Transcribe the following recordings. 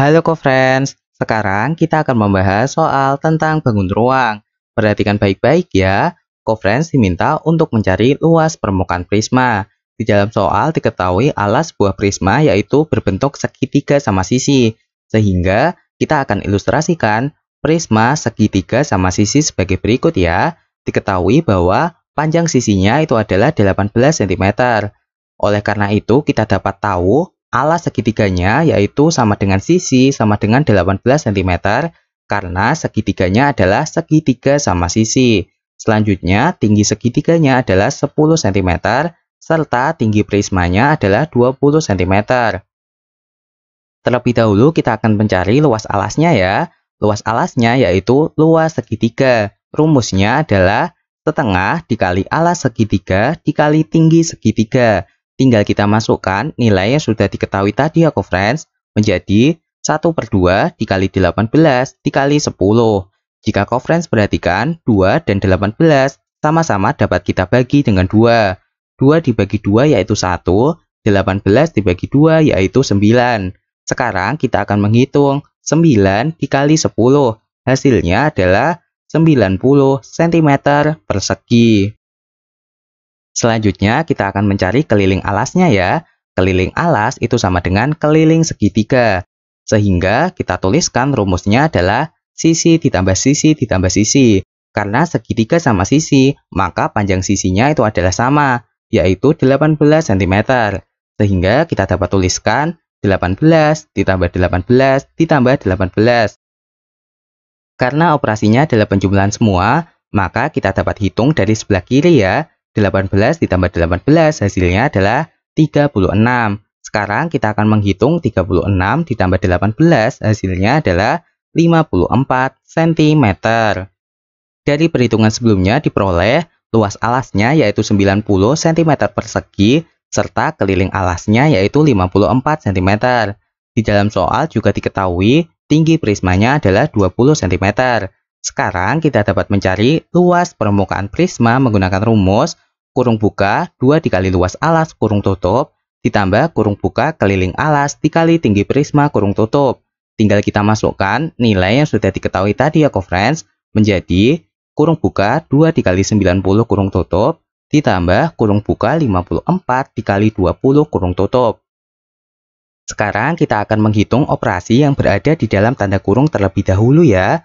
Halo co-friends, sekarang kita akan membahas soal tentang bangun ruang. Perhatikan baik-baik ya, co-friends diminta untuk mencari luas permukaan prisma. Di dalam soal diketahui alas sebuah prisma yaitu berbentuk segitiga sama sisi, sehingga kita akan ilustrasikan prisma segitiga sama sisi sebagai berikut ya. Diketahui bahwa panjang sisinya itu adalah 18 cm. Oleh karena itu kita dapat tahu Alas segitiganya yaitu sama dengan sisi sama dengan 18 cm karena segitiganya adalah segitiga sama sisi. Selanjutnya, tinggi segitiganya adalah 10 cm serta tinggi prismanya adalah 20 cm. Terlebih dahulu kita akan mencari luas alasnya ya. Luas alasnya yaitu luas segitiga. Rumusnya adalah setengah dikali alas segitiga dikali tinggi segitiga. Tinggal kita masukkan nilai yang sudah diketahui tadi ya friends menjadi 1 per 2 dikali 18 dikali 10. Jika friends perhatikan 2 dan 18 sama-sama dapat kita bagi dengan 2. 2 dibagi 2 yaitu 1, 18 dibagi 2 yaitu 9. Sekarang kita akan menghitung 9 dikali 10. Hasilnya adalah 90 cm persegi. Selanjutnya kita akan mencari keliling alasnya ya. Keliling alas itu sama dengan keliling segitiga. Sehingga kita tuliskan rumusnya adalah sisi ditambah sisi ditambah sisi. Karena segitiga sama sisi, maka panjang sisinya itu adalah sama, yaitu 18 cm. Sehingga kita dapat tuliskan 18 ditambah 18 ditambah 18. Karena operasinya adalah penjumlahan semua, maka kita dapat hitung dari sebelah kiri ya. 18 ditambah 18 hasilnya adalah 36. Sekarang kita akan menghitung 36 ditambah 18 hasilnya adalah 54 cm. Dari perhitungan sebelumnya diperoleh luas alasnya yaitu 90 cm persegi serta keliling alasnya yaitu 54 cm. Di dalam soal juga diketahui tinggi prismanya adalah 20 cm sekarang kita dapat mencari luas permukaan prisma menggunakan rumus kurung buka 2 dikali luas alas kurung tutup ditambah kurung buka keliling alas dikali tinggi prisma kurung tutup. Tinggal kita masukkan nilai yang sudah diketahui tadi ya friends menjadi kurung buka 2 dikali 90 kurung tutup ditambah kurung buka 54 dikali 20 kurung tutup. Sekarang kita akan menghitung operasi yang berada di dalam tanda kurung terlebih dahulu ya.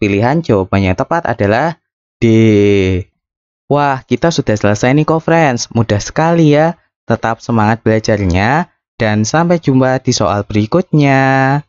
Pilihan jawabannya yang tepat adalah D. Wah, kita sudah selesai nih kok friends. Mudah sekali ya. Tetap semangat belajarnya dan sampai jumpa di soal berikutnya.